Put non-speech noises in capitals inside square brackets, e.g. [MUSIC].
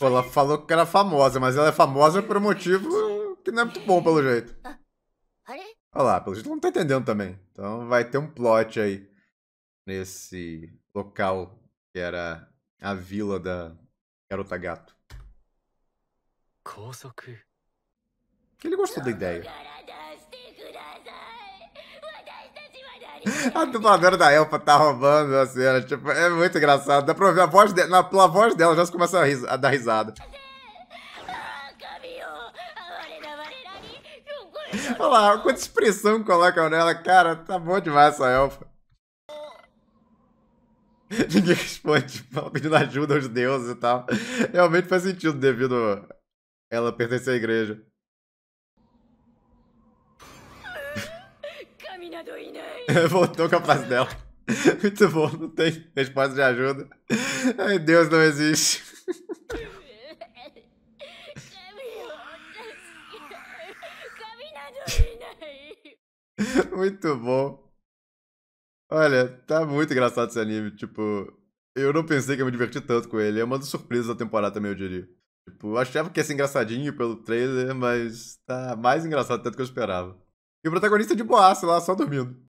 Ela falou que era famosa, mas ela é famosa por um motivo que não é muito bom, pelo jeito. Ah, olha lá, pelo jeito não tá entendendo também. Então vai ter um plot aí nesse local que era a vila da Garota Gato. Que ele gostou da ideia. [LAUGHS] A dubladora da Elfa tá roubando assim, a cena, tipo, é muito engraçado. Dá pra ouvir a voz dela, na, pela voz dela já se começa a, ris, a dar risada. [LAUGHS] Olha lá, quanta expressão colocam nela, cara, tá bom demais essa elfa. [LAUGHS] Ninguém responde, ela pedindo ajuda aos deuses e tal. Realmente faz sentido devido ela pertencer à igreja. [LAUGHS] Voltou com a frase dela. [LAUGHS] Muito bom, não tem resposta de ajuda. Ai, Deus não existe. [LAUGHS] muito bom. Olha, tá muito engraçado esse anime. Tipo, eu não pensei que eu me diverti tanto com ele. É uma das surpresas da temporada também, eu diria. Tipo, eu achava que ia ser engraçadinho pelo trailer, mas tá mais engraçado tanto que eu esperava. E o protagonista de boaço lá, só dormindo.